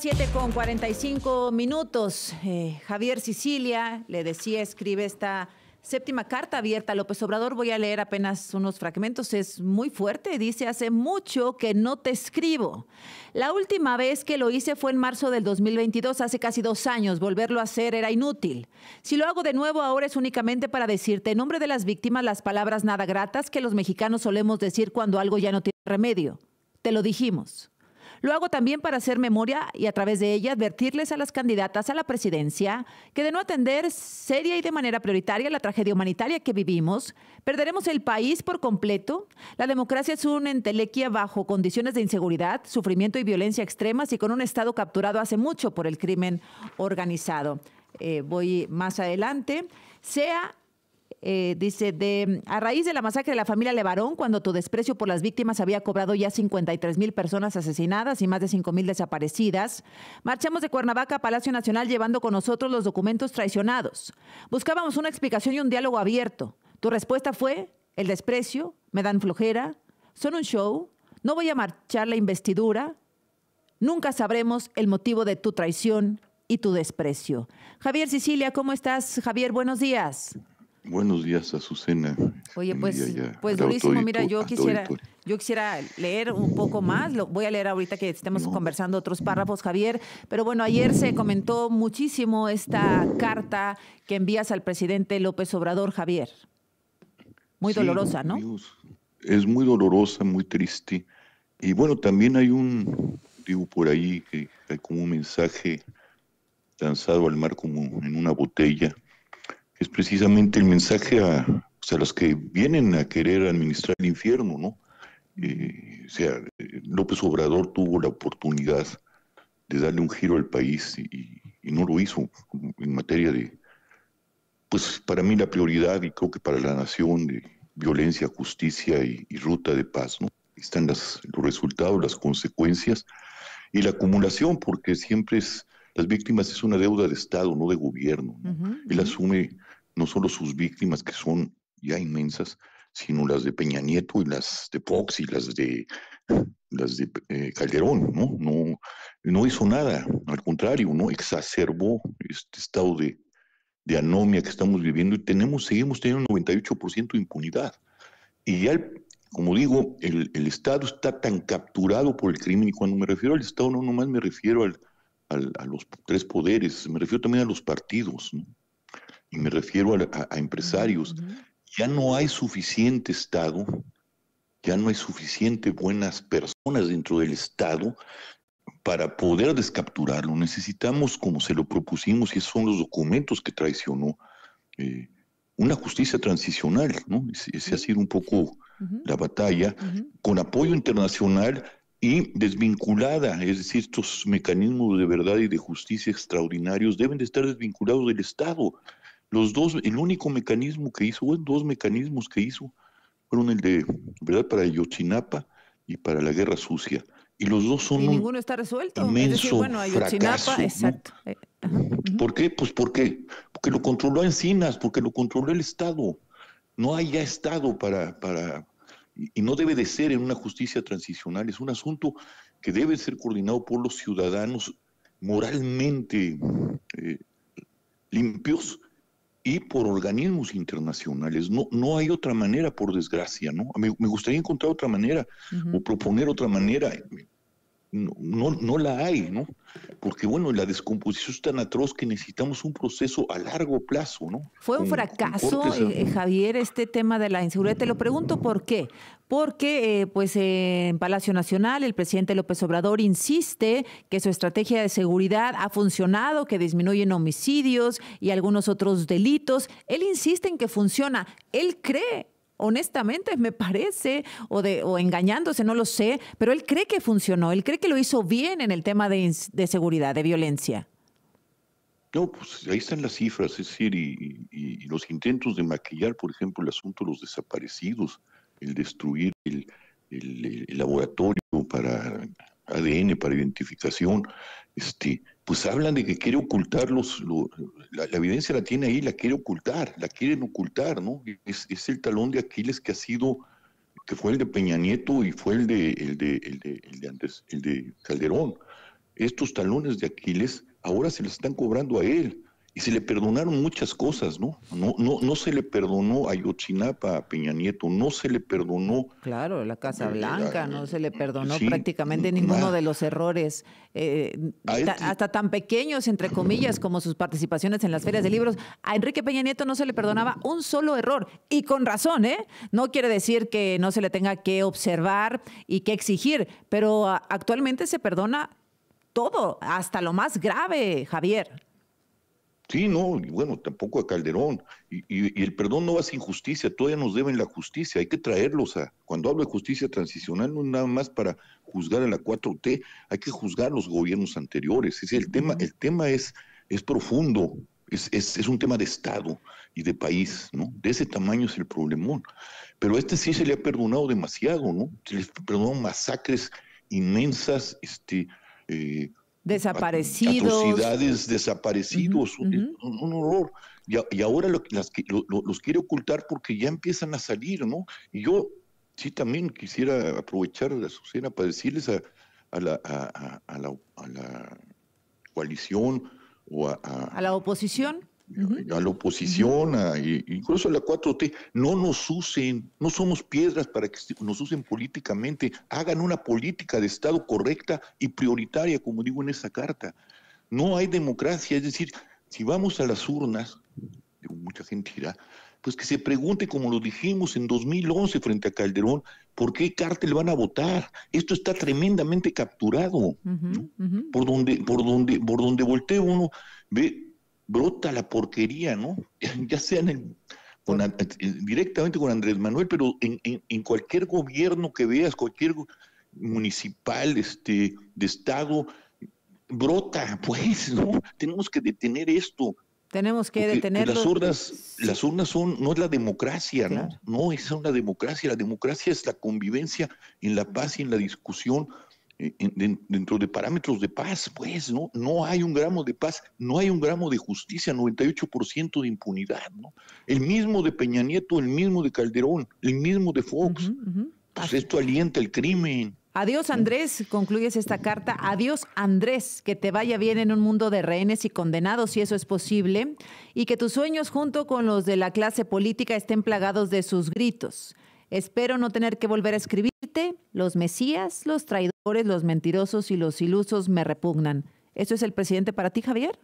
7 con 45 minutos. Eh, Javier Sicilia, le decía, escribe esta séptima carta abierta a López Obrador. Voy a leer apenas unos fragmentos. Es muy fuerte. Dice, hace mucho que no te escribo. La última vez que lo hice fue en marzo del 2022, hace casi dos años. Volverlo a hacer era inútil. Si lo hago de nuevo ahora es únicamente para decirte en nombre de las víctimas las palabras nada gratas que los mexicanos solemos decir cuando algo ya no tiene remedio. Te lo dijimos. Lo hago también para hacer memoria y a través de ella advertirles a las candidatas a la presidencia que de no atender seria y de manera prioritaria la tragedia humanitaria que vivimos, perderemos el país por completo. La democracia es una entelequia bajo condiciones de inseguridad, sufrimiento y violencia extremas y con un Estado capturado hace mucho por el crimen organizado. Eh, voy más adelante. Sea eh, dice, de, a raíz de la masacre de la familia Levarón, cuando tu desprecio por las víctimas había cobrado ya 53 mil personas asesinadas y más de 5 mil desaparecidas, marchamos de Cuernavaca a Palacio Nacional llevando con nosotros los documentos traicionados. Buscábamos una explicación y un diálogo abierto. Tu respuesta fue, el desprecio, me dan flojera, son un show, no voy a marchar la investidura, nunca sabremos el motivo de tu traición y tu desprecio. Javier Sicilia, ¿cómo estás? Javier, buenos días. Buenos días, Azucena. Oye, pues, pues durísimo. Mira, yo quisiera, yo quisiera leer un poco más. Lo voy a leer ahorita que estemos conversando otros párrafos, Javier. Pero bueno, ayer se comentó muchísimo esta carta que envías al presidente López Obrador, Javier. Muy dolorosa, ¿no? Es muy dolorosa, muy triste. Y bueno, también hay un, digo, por ahí que hay como un mensaje lanzado al mar como en una botella es precisamente el mensaje a, o sea, los que vienen a querer administrar el infierno, ¿no? Eh, o sea, López Obrador tuvo la oportunidad de darle un giro al país y, no lo hizo en materia de, pues para mí la prioridad y creo que para la nación de violencia, justicia y, ruta de paz, ¿no? Están los resultados, las consecuencias y la acumulación, porque siempre es, las víctimas es una deuda de Estado, no de gobierno. Él asume no solo sus víctimas, que son ya inmensas, sino las de Peña Nieto y las de Fox y las de las de eh, Calderón, ¿no? ¿no? No hizo nada, al contrario, ¿no? Exacerbó este estado de, de anomia que estamos viviendo y tenemos, seguimos teniendo un 98% de impunidad. Y ya, como digo, el, Estado está tan capturado por el crimen, y cuando me refiero al Estado no nomás me refiero al, a los tres poderes, me refiero también a los partidos, ¿no? y me refiero a, empresarios, ya no hay suficiente Estado, ya no hay suficiente buenas personas dentro del Estado para poder descapturarlo. Necesitamos, como se lo propusimos, y esos son los documentos que traicionó, eh, una justicia transicional, ¿no? Ese, ha sido un poco la batalla, con apoyo internacional y desvinculada, es decir, estos mecanismos de verdad y de justicia extraordinarios deben de estar desvinculados del Estado. Los dos, el único mecanismo que hizo, bueno, dos mecanismos que hizo, fueron el de, ¿verdad?, para Yochinapa y para la Guerra Sucia. Y los dos son. un Inmenso bueno, fracaso, exacto. Eh, ¿Por qué? Pues porque, porque lo controló Encinas, porque lo controló el Estado. No haya Estado para, para. Y no debe de ser en una justicia transicional. Es un asunto que debe ser coordinado por los ciudadanos moralmente eh, limpios y por organismos internacionales. No, no hay otra manera, por desgracia, ¿no? Me, gustaría encontrar otra manera o proponer otra manera no, no, la hay, ¿no? Porque bueno, la descomposición es tan atroz que necesitamos un proceso a largo plazo, ¿no? Fue un, fracaso, eh, Javier, este tema de la inseguridad. Te lo pregunto por qué. Porque eh, pues en Palacio Nacional el presidente López Obrador insiste que su estrategia de seguridad ha funcionado, que disminuyen homicidios y algunos otros delitos. Él insiste en que funciona. Él cree honestamente me parece, o, de, engañándose, no lo sé, pero él cree que funcionó, él cree que lo hizo bien en el tema de, seguridad, de violencia. No, pues ahí están las cifras, es decir, y, los intentos de maquillar, por ejemplo, el asunto de los desaparecidos, el destruir el laboratorio para ADN, para identificación, este, pues hablan de que quiere ocultar los, la, evidencia la tiene ahí, la quiere ocultar, la quieren ocultar, ¿no? Es, el talón de Aquiles que ha sido, que fue el de Peña Nieto y fue el de, el de, el de, el de, antes, el de Calderón. Estos talones de Aquiles ahora se los están cobrando a él y se le perdonaron muchas cosas, ¿no? No, no, no se le perdonó a Yotzinapa, a Peña Nieto, no se le perdonó. Claro, la Casa eh, Blanca, no se le perdonó prácticamente ninguno de los errores, eh, hasta tan pequeños, entre comillas, como sus participaciones en las ferias de libros. A Enrique Peña Nieto no se le perdonaba un solo error, y con razón, ¿eh? No quiere decir que no se le tenga que observar y que exigir, pero actualmente se perdona todo, hasta lo más grave, Javier. Sí, no, y bueno, tampoco a Calderón. Y, el perdón no va sin justicia, todavía nos deben la justicia, hay que traerlos a. Cuando hablo de justicia transicional, no es nada más para juzgar a la 4T, hay que juzgar a los gobiernos anteriores. Es el, tema, el tema es, es profundo, es, un tema de Estado y de país, ¿no? De ese tamaño es el problemón. Pero a este sí se le ha perdonado demasiado, ¿no? Se le perdonaron masacres inmensas, este. Eh, desaparecidos. Atrocidades, desaparecidos, Un, horror. Y, y ahora las, los quiere ocultar porque ya empiezan a salir, ¿no? Y yo sí también quisiera aprovechar, Azucena, para decirles a, a, la, a, a la, la, coalición o a... a, la oposición a la oposición, incluso a la 4T, no nos usen, no somos piedras para que nos usen políticamente, hagan una política de Estado correcta y prioritaria, como digo en esa carta. No hay democracia, es decir, si vamos a las urnas, mucha gente irá, pues que se pregunte, como lo dijimos en 2011 frente a Calderón, ¿por qué cártel van a votar? Esto está tremendamente capturado. por, donde, por, donde, por donde voltee uno, ve brota la porquería, ¿no? ya sea directamente con Andrés Manuel, pero en, cualquier gobierno que veas, cualquier municipal, este, de estado, brota, pues, ¿no? Tenemos que detener esto. Tenemos que detener Las urnas, las urnas son, no es la democracia, ¿no? No es una democracia. La democracia es la convivencia en la paz y en la discusión eh, dentro de parámetros de paz, pues, ¿no? hay un gramo de paz, no hay un gramo de justicia, 98% de impunidad, ¿no? El mismo de Peña Nieto, el mismo de Calderón, el mismo de Fox. Pues esto alienta el crimen. Adiós Andrés, concluyes esta carta. Adiós Andrés, que te vaya bien en un mundo de rehenes y condenados, si eso es posible, y que tus sueños junto con los de la clase política estén plagados de sus gritos. Espero no tener que volver a escribirte, los Mesías, los traidores los mentirosos y los ilusos me repugnan. ¿Eso es el presidente para ti, Javier?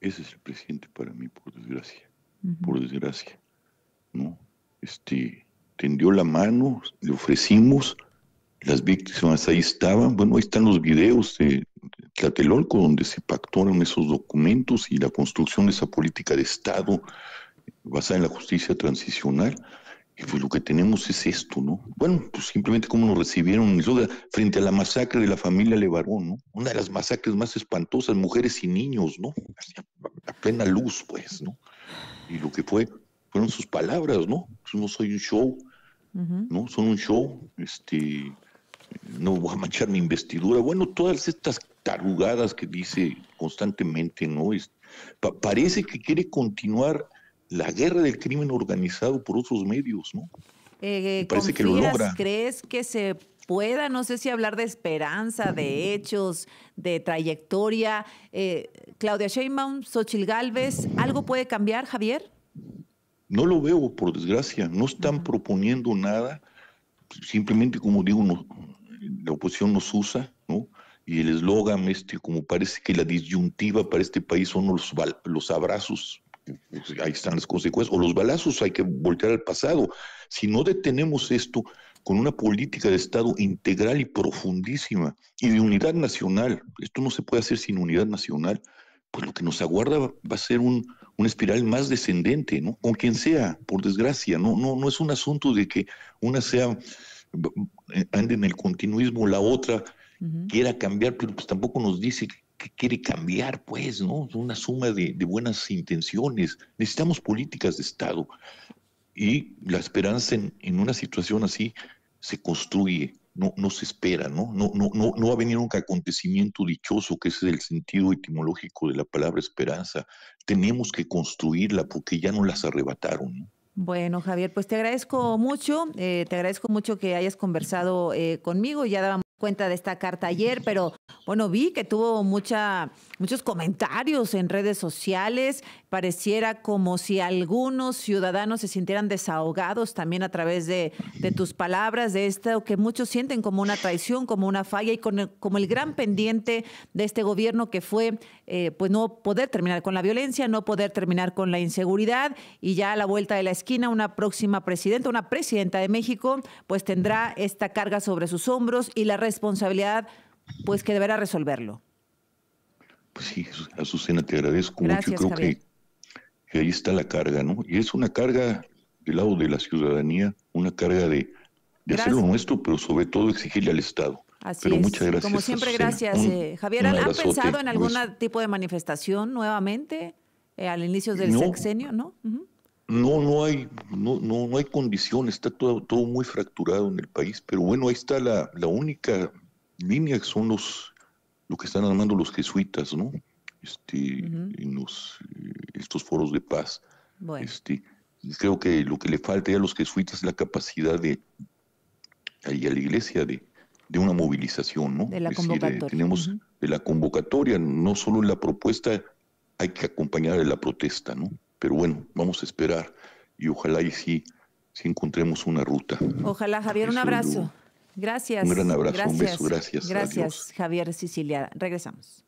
Ese es el presidente para mí, por desgracia. Por desgracia. ¿No? Este, tendió la mano, le ofrecimos, las víctimas ahí estaban. Bueno, ahí están los videos de Tlatelolco, donde se pactaron esos documentos y la construcción de esa política de Estado basada en la justicia transicional. Y pues lo que tenemos es esto, ¿no? Bueno, pues simplemente cómo nos recibieron frente a la masacre de la familia Levarón, ¿no? Una de las masacres más espantosas, mujeres y niños, ¿no? A, plena luz, pues, ¿no? Y lo que fue, fueron sus palabras, ¿no? Pues, no soy un show, ¿no? Son un show, este, no voy a manchar mi investidura. Bueno, todas estas tarugadas que dice constantemente, ¿no? parece que quiere continuar la guerra del crimen organizado por otros medios, ¿no? Eh, eh, parece que logra. ¿Crees que se pueda, no sé si hablar de esperanza, de hechos, de trayectoria? Eh, Claudia Sheinbaum, Xochil Gálvez, ¿algo puede cambiar, Javier? No lo veo, por desgracia. No están proponiendo nada. Simplemente, como digo, la oposición nos usa, ¿no? Y el eslogan, este, como parece que la disyuntiva para este país son los abrazos pues, ahí están las consecuencias, o los balazos, hay que voltear al pasado. Si no detenemos esto con una política de Estado integral y profundísima y de unidad nacional, esto no se puede hacer sin unidad nacional, pues lo que nos aguarda va a ser un, una espiral más descendente, ¿no? Con quien sea, por desgracia, no, no, no es un asunto de que una sea, eh, ande en el continuismo, la otra quiera cambiar, pero pues tampoco nos dice que quiere cambiar, pues, ¿no? Una suma de, buenas intenciones. Necesitamos políticas de Estado. Y la esperanza en, una situación así se construye, no, no se espera, ¿no? No, no, no, no va a venir un acontecimiento dichoso, que es el sentido etimológico de la palabra esperanza. Tenemos que construirla porque ya no las arrebataron, Bueno, Javier, pues te agradezco mucho, eh, te agradezco mucho que hayas conversado eh, conmigo. Ya dábamos cuenta de esta carta ayer, pero bueno, vi que tuvo mucha, muchos comentarios en redes sociales pareciera como si algunos ciudadanos se sintieran desahogados también a través de, tus palabras, de esto que muchos sienten como una traición, como una falla y como el gran pendiente de este gobierno que fue eh, pues no poder terminar con la violencia, no poder terminar con la inseguridad y ya a la vuelta de la esquina una próxima presidenta, una presidenta de México, pues tendrá esta carga sobre sus hombros y la responsabilidad pues que deberá resolverlo. Pues sí, Azucena, te agradezco Gracias, mucho. Creo que y ahí está la carga, ¿no? Y es una carga del lado de la ciudadanía, una carga de, de hacer lo nuestro, pero sobre todo exigirle al Estado. Así pero es. muchas gracias. Como siempre, gracias. Eh, Javier, ¿han pensado en pues. algún tipo de manifestación nuevamente eh, al inicio del sexenio? No, no, no hay, no, no, hay condición, está todo, muy fracturado en el país, pero bueno, ahí está la, única línea que son los lo que están armando los jesuitas, ¿no? Este, en los, eh, estos foros de paz. Este, creo que lo que le falta a los jesuitas es la capacidad de, y a la iglesia de, de una movilización, ¿no? De la eh, convocatoria. tenemos de la convocatoria, no solo la propuesta, hay que acompañar a la protesta, ¿no? Pero bueno, vamos a esperar y ojalá y sí, si encontremos una ruta. Ojalá, Javier, un abrazo. Gracias. Un gran abrazo, gracias. un beso, gracias. Gracias, Javier Sicilia. Regresamos.